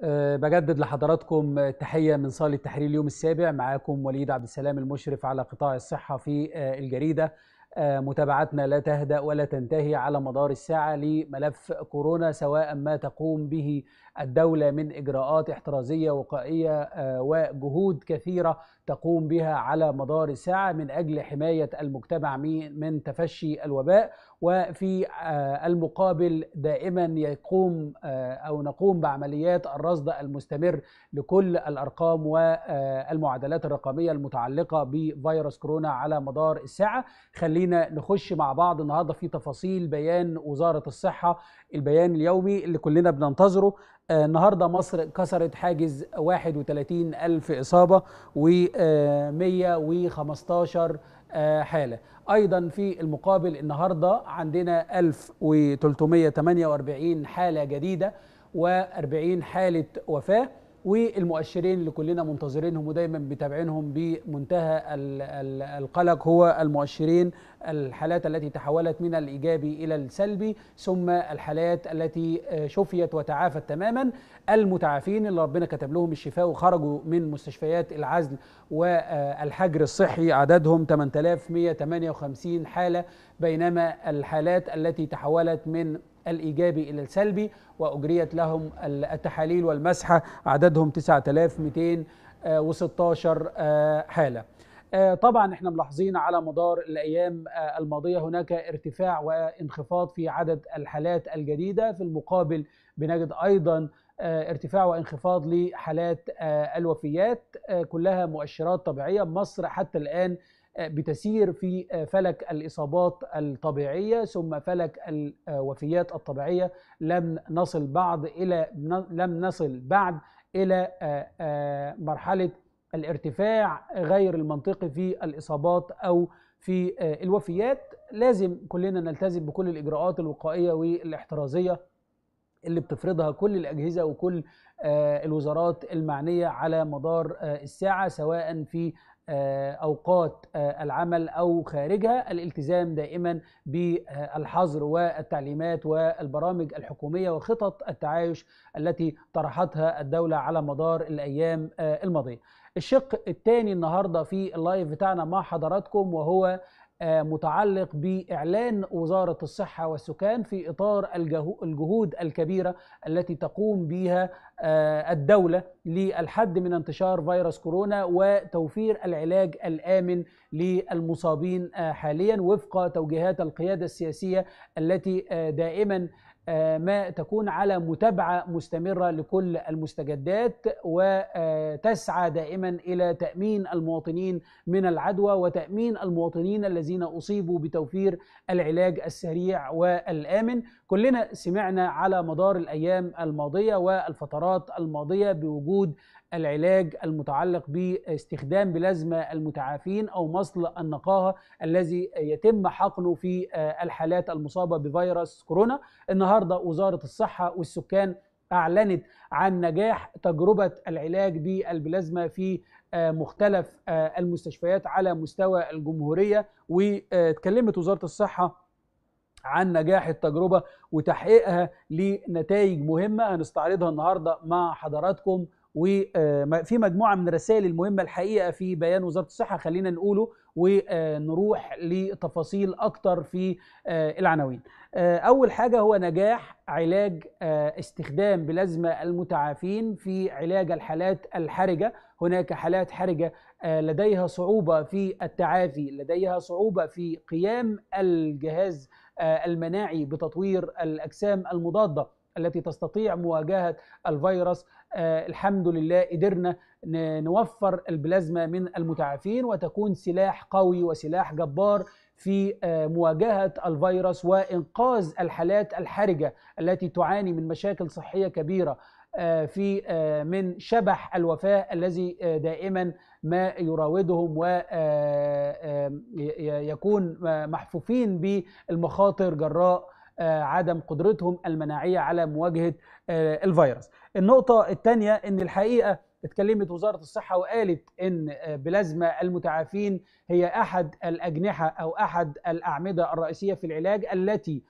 آه، بجدد لحضراتكم تحية من صالة تحرير اليوم السابع معاكم وليد عبد السلام المشرف على قطاع الصحة في آه، الجريدة آه، متابعتنا لا تهدأ ولا تنتهي على مدار الساعة لملف كورونا سواء ما تقوم به الدولة من إجراءات احترازية وقائية آه، وجهود كثيرة تقوم بها على مدار الساعة من أجل حماية المجتمع من تفشي الوباء وفي آه، المقابل دائما يقوم أو نقوم بعمليات الرصد المستمر لكل الأرقام والمعادلات الرقمية المتعلقة بفيروس كورونا على مدار الساعة خلي خلينا نخش مع بعض النهارده في تفاصيل بيان وزاره الصحه البيان اليومي اللي كلنا بننتظره آه، النهارده مصر كسرت حاجز 31 ألف إصابة و 115 آه، آه، حالة أيضا في المقابل النهارده عندنا 1348 حالة جديدة و40 حالة وفاة والمؤشرين اللي كلنا منتظرينهم ودايما متابعينهم بمنتهى القلق هو المؤشرين الحالات التي تحولت من الايجابي الى السلبي ثم الحالات التي آه، شفيت وتعافت تماما المتعافين اللي ربنا كتب لهم الشفاء وخرجوا من مستشفيات العزل والحجر الصحي عددهم 8158 حاله بينما الحالات التي تحولت من الإيجابي إلى السلبي وأجريت لهم التحاليل والمسحة عددهم 9216 حالة آه، طبعا احنا ملاحظين على مدار الايام آه، الماضيه هناك ارتفاع وانخفاض في عدد الحالات الجديده في المقابل بنجد ايضا آه، ارتفاع وانخفاض لحالات الوفيات كلها مؤشرات طبيعيه مصر حتى الان آه، بتسير في آه، فلك الاصابات الطبيعيه ثم فلك الوفيات الطبيعيه لم نصل بعد الى لم نصل بعد الى آه، مرحله الارتفاع غير المنطقي في الاصابات او في الوفيات لازم كلنا نلتزم بكل الاجراءات الوقائيه والاحترازيه اللي بتفرضها كل الاجهزه وكل الوزارات المعنيه على مدار الساعه سواء في آه، اوقات آه، العمل او خارجها الالتزام دائما بالحظر والتعليمات والبرامج الحكوميه وخطط التعايش التي طرحتها الدوله على مدار الايام آه، الماضيه. الشق الثاني النهارده في اللايف بتاعنا مع حضراتكم وهو آه، متعلق باعلان وزاره الصحه والسكان في اطار الجهود الكبيره التي تقوم بها آه، الدوله للحد من انتشار فيروس كورونا وتوفير العلاج الامن للمصابين آه، حاليا وفق توجيهات القياده السياسيه التي دائما آه، ما تكون على متابعه مستمره لكل المستجدات وتسعى دائما الى تامين المواطنين من العدوى وتامين المواطنين الذين اصيبوا بتوفير العلاج السريع والامن كلنا سمعنا على مدار الايام الماضيه والفترات الماضيه بوجود العلاج المتعلق باستخدام بلازما المتعافين أو مصل النقاهة الذي يتم حقنه في آه، الحالات المصابة بفيروس كورونا النهاردة وزارة الصحة والسكان أعلنت عن نجاح تجربة العلاج بالبلازما في آه، مختلف آه، المستشفيات على مستوى الجمهورية واتكلمت وزارة الصحة عن نجاح التجربة وتحقيقها لنتائج مهمة هنستعرضها النهاردة مع حضراتكم وفي مجموعه من الرسائل المهمه الحقيقه في بيان وزاره الصحه خلينا نقوله ونروح لتفاصيل اكتر في آه، العناوين آه، اول حاجه هو نجاح علاج آه، استخدام بلازما المتعافين في علاج الحالات الحرجه هناك حالات حرجه لديها صعوبه في التعافي لديها صعوبه في قيام الجهاز المناعي بتطوير الاجسام المضاده التي تستطيع مواجهه الفيروس آه الحمد لله قدرنا نوفر البلازما من المتعافين وتكون سلاح قوي وسلاح جبار في آه، مواجهه الفيروس وانقاذ الحالات الحرجه التي تعاني من مشاكل صحيه كبيره آه، في آه، من شبح الوفاه الذي دائما ما يراودهم ويكون محفوفين بالمخاطر جراء آه، عدم قدرتهم المناعيه على مواجهه آه، الفيروس. النقطه الثانيه ان الحقيقه اتكلمت وزاره الصحه وقالت ان آه، بلازما المتعافين هي احد الاجنحه او احد الاعمده الرئيسيه في العلاج التي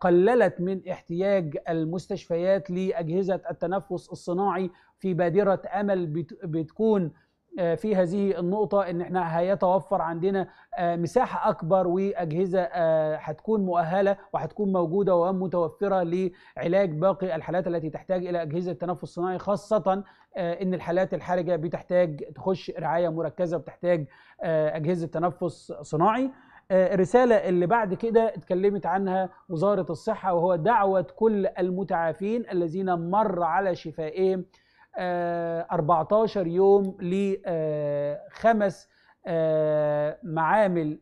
قللت من احتياج المستشفيات لاجهزه التنفس الصناعي في بادره امل بتكون آه، في هذه النقطة إن إحنا هيتوفر عندنا آه، مساحة أكبر وأجهزة آه، هتكون مؤهلة وهتكون موجودة ومتوفرة لعلاج باقي الحالات التي تحتاج إلى أجهزة تنفس صناعي خاصة إن الحالات الحرجة بتحتاج تخش رعاية مركزة وبتحتاج أجهزة تنفس صناعي. الرسالة اللي بعد كده اتكلمت عنها وزارة الصحة وهو دعوة كل المتعافين الذين مر على شفائهم 14 آه، يوم لخمس آه، آه، معامل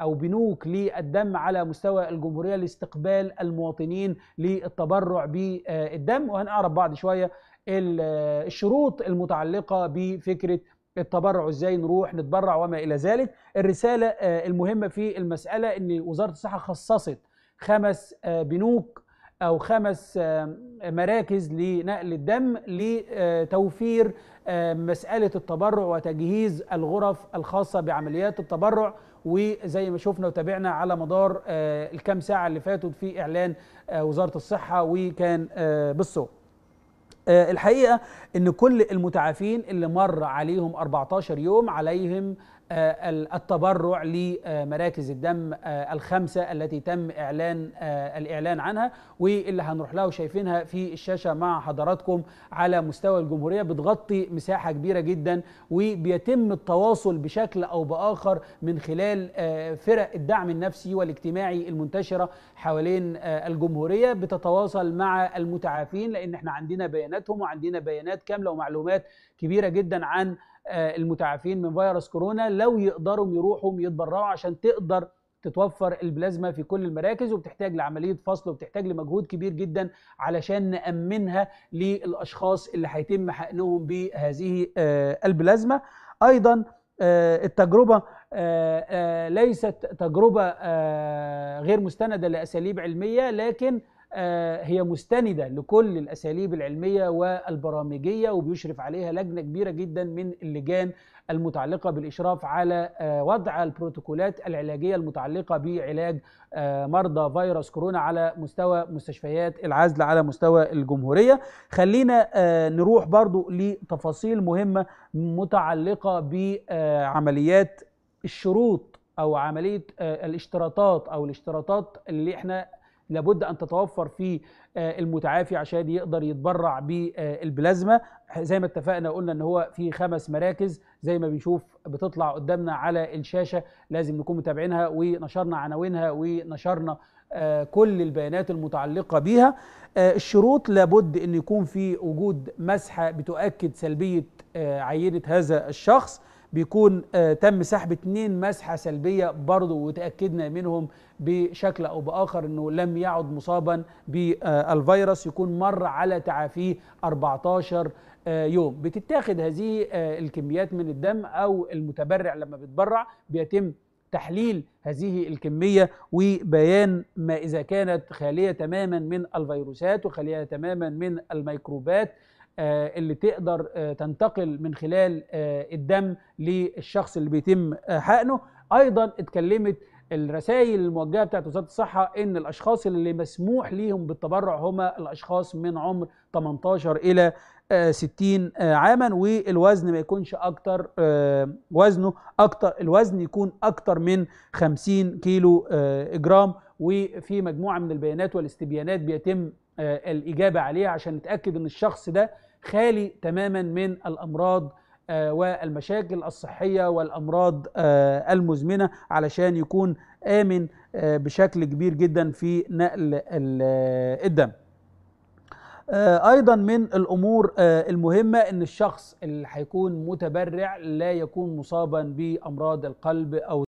او بنوك للدم على مستوى الجمهوريه لاستقبال المواطنين للتبرع بالدم وهنعرف بعد شويه الشروط المتعلقه بفكره التبرع ازاي نروح نتبرع وما الى ذلك الرساله المهمه في المساله ان وزاره الصحه خصصت خمس بنوك او خمس مراكز لنقل الدم لتوفير مساله التبرع وتجهيز الغرف الخاصه بعمليات التبرع وزي ما شفنا وتابعنا على مدار آه، الكام ساعه اللي فاتوا في اعلان آه، وزاره الصحه وكان آه، بالصوت الحقيقه ان كل المتعافين اللي مر عليهم 14 يوم عليهم آه، التبرع لمراكز الدم آه، الخمسة التي تم إعلان آه، الإعلان عنها واللي هنروح لها وشايفينها في الشاشة مع حضراتكم على مستوى الجمهورية بتغطي مساحة كبيرة جدا وبيتم التواصل بشكل أو بآخر من خلال فرق الدعم النفسي والاجتماعي المنتشرة حوالين الجمهورية بتتواصل مع المتعافين لأن احنا عندنا بياناتهم وعندنا بيانات كاملة ومعلومات كبيرة جدا عن آه، المتعافين من فيروس كورونا لو يقدروا يروحوا يتبرعوا عشان تقدر تتوفر البلازما في كل المراكز وبتحتاج لعمليه فصل وبتحتاج لمجهود كبير جدا علشان نامنها للاشخاص اللي هيتم حقنهم بهذه آه، البلازما ايضا آه، التجربه ليست تجربه غير مستنده لاساليب علميه لكن آه، هي مستندة لكل الأساليب العلمية والبرامجية وبيشرف عليها لجنة كبيرة جدا من اللجان المتعلقة بالإشراف على آه، وضع البروتوكولات العلاجية المتعلقة بعلاج آه، مرضى فيروس كورونا على مستوى مستشفيات العزل على مستوى الجمهورية خلينا نروح برضو لتفاصيل مهمة متعلقة بعمليات الشروط او عمليه الاشتراطات او الاشتراطات اللي احنا لابد ان تتوفر في آه، المتعافي عشان يقدر يتبرع بالبلازما زي ما اتفقنا قلنا ان هو في خمس مراكز زي ما بنشوف بتطلع قدامنا على الشاشه لازم نكون متابعينها ونشرنا عناوينها ونشرنا آه، كل البيانات المتعلقه بيها آه، الشروط لابد ان يكون في وجود مسحه بتؤكد سلبيه عينه هذا الشخص بيكون آه، تم سحب اتنين مسحه سلبيه برضه وتاكدنا منهم بشكل او باخر انه لم يعد مصابا بالفيروس آه، يكون مر على تعافيه 14 آه، يوم بتتاخد هذه الكميات من الدم او المتبرع لما بيتبرع بيتم تحليل هذه الكمية وبيان ما إذا كانت خالية تماما من الفيروسات وخالية تماما من الميكروبات آه، اللي تقدر آه، تنتقل من خلال آه، الدم للشخص اللي بيتم حقنه ايضا اتكلمت الرسائل الموجهه بتاعت وزاره الصحه ان الاشخاص اللي مسموح ليهم بالتبرع هم الاشخاص من عمر 18 الى 60 عاما والوزن ما يكونش اكتر وزنه اكتر الوزن يكون اكتر من 50 كيلو جرام وفي مجموعه من البيانات والاستبيانات بيتم الاجابه عليها عشان نتاكد ان الشخص ده خالي تماما من الامراض آه، والمشاكل الصحيه والامراض آه، المزمنه علشان يكون امن آه، بشكل كبير جدا في نقل الدم ايضا من الامور المهمه ان الشخص اللي هيكون متبرع لا يكون مصابا بامراض القلب او